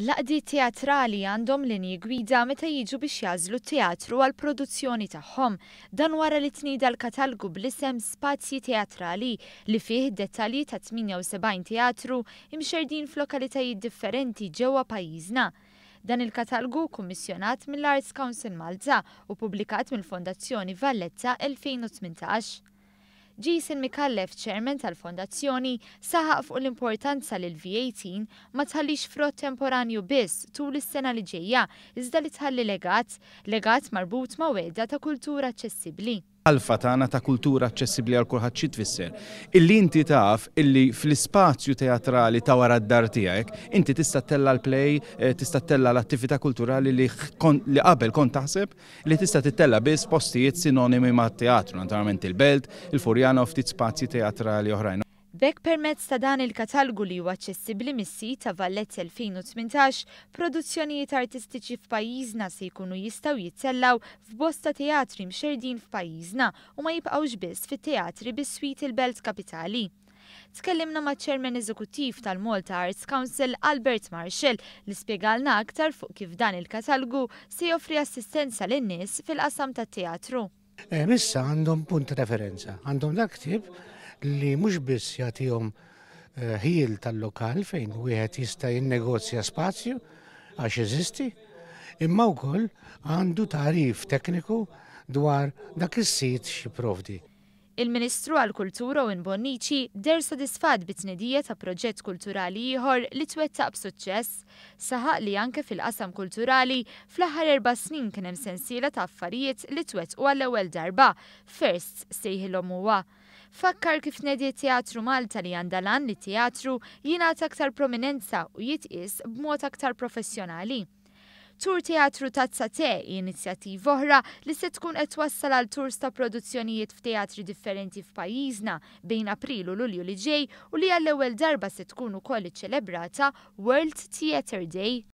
Laqdi teatrali għandhom linji gwida meta jiġu biex jażlu teatru għal produzzjoni tagħhom dan wara li tnida l-katalgu bl-isem Spazji Teatrali li fih dettalji ta' 78 teatru imxerdin f'lokalitajiet differenti ġewwa pajjiżna. Dan il-katalgu kummissjonat mill-Arts Council Malta u publikat mill-Fondazzjoni Valletta 2018. Jason Mikallef, Chairman tal-fondazzjoni, saħaq fuq l-importanza l-V18 ma tħallix frott temporanju biss tul is-sena li ġejja, iżda li tħalli legat, legat marbut ma' wedda ta' kultura aċċessibbli alfa tagħna ta' kultura aċċessibbli għal kulħadd xi tfisser. Illi inti taf illi fl-ispazju teatrali ta' wara d-dar tiegħek inti tista' tella l-play, eh, tista' tella l-attività kulturali li qabel kont taħseb li tista' tittella biss postijiet sinonimi ma' teatru, naturalment il-Belt, il-Furjana u ftit spazji teatrali oħrajn. Bek permezz ta' dan il-katalgu li huwa aċċessibbli mis-sit ta' Vallet 2018, produzzjonijiet artistiċi f'pajjiżna se jkunu jistgħu jitsellaw f'bosta teatri mxerdin f'pajjiżna u ma jibqgħux biss fit-teatri bis-swit il-Belt Kapitali. Tkellimna ma' ċermen eżekuttiv tal-Malta Arts Council Albert Marshall li spjegalna aktar fuq kif dan il-katalgu se joffri assistenza lin-nies fil-qasam tat-teatru. Eh, missa għandhom punt referenza, għandhom l tip li mhux biss jagħtihom eh, ħil tal-lokal fejn wieħed jista' jinnegozja spazju għax eżisti, imma wkoll għandu tarif tekniku dwar dak is-sit provdi. Il-Ministru għal-Kultura u Bonnici der sodisfat bit-tnedija ta' proġett kulturali ieħor li twettaq b'suċċess saħaq li anke fil-qasam kulturali fl-aħħar erba' snin kien hemm sensiela ta' affarijiet li twettqu għall-ewwel darba, first sejħilhom huwa fakkar kif nedi teatru Malta li għandalan li teatru jina aktar prominenza u jitqis b'mod aktar professjonali. Tur Teatru Tazza Te inizjattiv oħra li se tkun qed wassal għal tours ta' produzzjonijiet f'teatri differenti f'pajjiżna bejn April u Lulju li ġej u li għall-ewwel darba se tkun ukoll iċċelebrata World Theatre Day